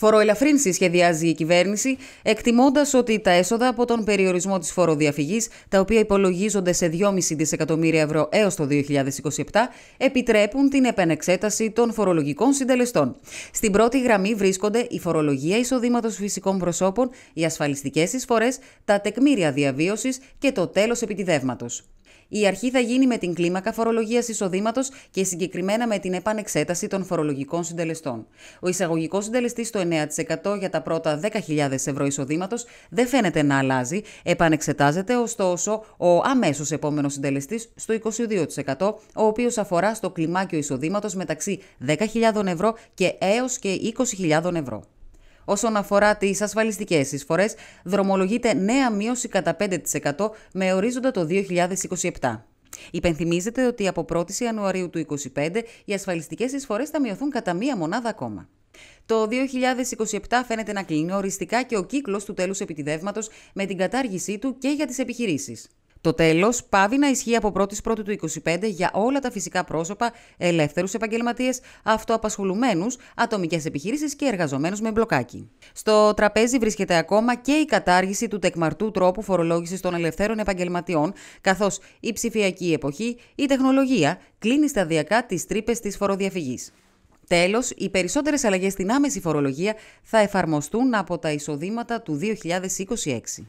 Φοροελαφρύνση σχεδιάζει η κυβέρνηση, εκτιμώντας ότι τα έσοδα από τον περιορισμό της φοροδιαφυγής, τα οποία υπολογίζονται σε 2,5 δισεκατομμύρια ευρώ έως το 2027, επιτρέπουν την επανεξέταση των φορολογικών συντελεστών. Στην πρώτη γραμμή βρίσκονται η φορολογία εισοδήματος φυσικών προσώπων, οι ασφαλιστικές εισφορές, τα τεκμήρια διαβίωσης και το τέλος επιτιδεύματος. Η αρχή θα γίνει με την κλίμακα φορολογίας εισοδήματος και συγκεκριμένα με την επανεξέταση των φορολογικών συντελεστών. Ο εισαγωγικός συντελεστής στο 9% για τα πρώτα 10.000 ευρώ εισοδήματος δεν φαίνεται να αλλάζει, επανεξετάζεται ωστόσο ο αμέσως επόμενος συντελεστής στο 22%, ο οποίος αφορά στο κλιμάκιο εισοδήματος μεταξύ 10.000 ευρώ και έως και 20.000 ευρώ. Όσον αφορά τις ασφαλιστικές εισφορές, δρομολογείται νέα μείωση κατά 5% με ορίζοντα το 2027. Υπενθυμίζεται ότι από 1η Ιανουαρίου του 2025 οι ασφαλιστικές εισφορές θα μειωθούν κατά μία μονάδα ακόμα. Το 2027 φαίνεται να κλείνει οριστικά και ο κύκλος του τέλους επιτιδεύματος με την κατάργησή του και για τις επιχειρήσεις. Το τέλος πάβει να ισχύει από 1η Πρώτη του 2025 για όλα τα φυσικά πρόσωπα, ελεύθερους επαγγελματίες, αυτοαπασχολουμένους, ατομικές επιχειρήσεις και εργαζομένους με μπλοκάκι. Στο τραπέζι βρίσκεται ακόμα και η κατάργηση του τεκμαρτού τρόπου φορολόγησης των ελευθέρων επαγγελματιών, καθώς η ψηφιακή εποχή, η τεχνολογία κλείνει σταδιακά τις τρύπες της φοροδιαφυγής. Τέλος, οι περισσότερες αλλαγές στην άμεση φορολογία θα εφαρμοστούν από τα εισοδήματα του 2026.